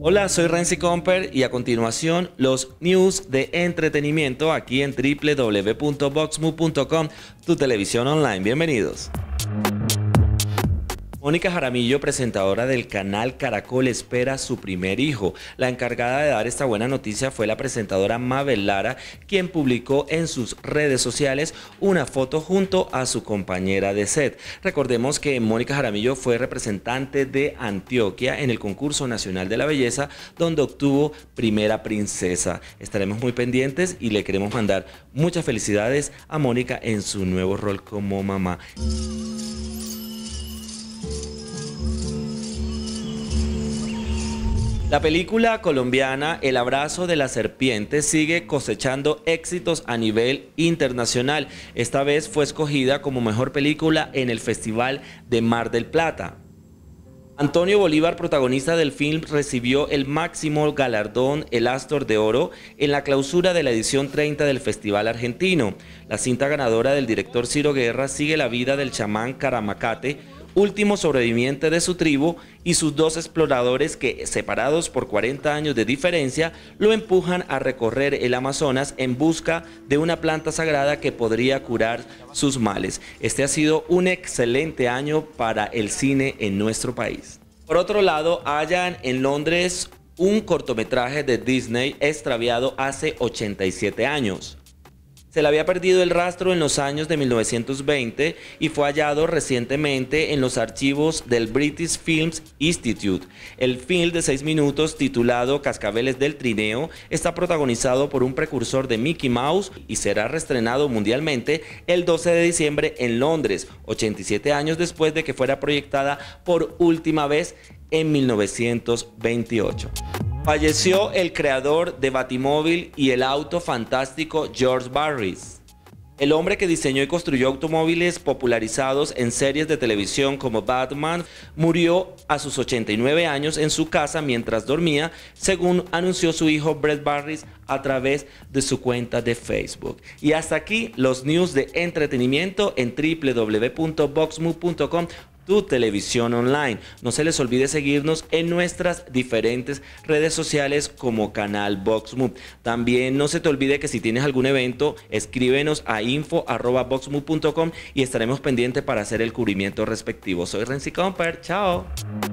Hola, soy Renzi Comper y a continuación los news de entretenimiento aquí en www.boxmo.com, tu televisión online. Bienvenidos. Mónica Jaramillo, presentadora del canal Caracol, espera su primer hijo. La encargada de dar esta buena noticia fue la presentadora Mabel Lara, quien publicó en sus redes sociales una foto junto a su compañera de set. Recordemos que Mónica Jaramillo fue representante de Antioquia en el concurso nacional de la belleza, donde obtuvo primera princesa. Estaremos muy pendientes y le queremos mandar muchas felicidades a Mónica en su nuevo rol como mamá. La película colombiana El abrazo de la serpiente sigue cosechando éxitos a nivel internacional. Esta vez fue escogida como mejor película en el Festival de Mar del Plata. Antonio Bolívar, protagonista del film, recibió el máximo galardón, el Astor de Oro, en la clausura de la edición 30 del Festival Argentino. La cinta ganadora del director Ciro Guerra sigue la vida del chamán Caramacate, último sobreviviente de su tribu, y sus dos exploradores que, separados por 40 años de diferencia, lo empujan a recorrer el Amazonas en busca de una planta sagrada que podría curar sus males. Este ha sido un excelente año para el cine en nuestro país. Por otro lado, hallan en Londres un cortometraje de Disney extraviado hace 87 años. Se le había perdido el rastro en los años de 1920 y fue hallado recientemente en los archivos del British Films Institute. El film de seis minutos titulado Cascabeles del Trineo está protagonizado por un precursor de Mickey Mouse y será reestrenado mundialmente el 12 de diciembre en Londres, 87 años después de que fuera proyectada por última vez en 1928. Falleció el creador de Batimóvil y el auto fantástico George Barris. El hombre que diseñó y construyó automóviles popularizados en series de televisión como Batman murió a sus 89 años en su casa mientras dormía, según anunció su hijo Brett Barris a través de su cuenta de Facebook. Y hasta aquí los news de entretenimiento en www.boxmove.com tu televisión online. No se les olvide seguirnos en nuestras diferentes redes sociales como canal VoxMove. También no se te olvide que si tienes algún evento, escríbenos a info.voxmove.com y estaremos pendientes para hacer el cubrimiento respectivo. Soy Renzi Comper, chao.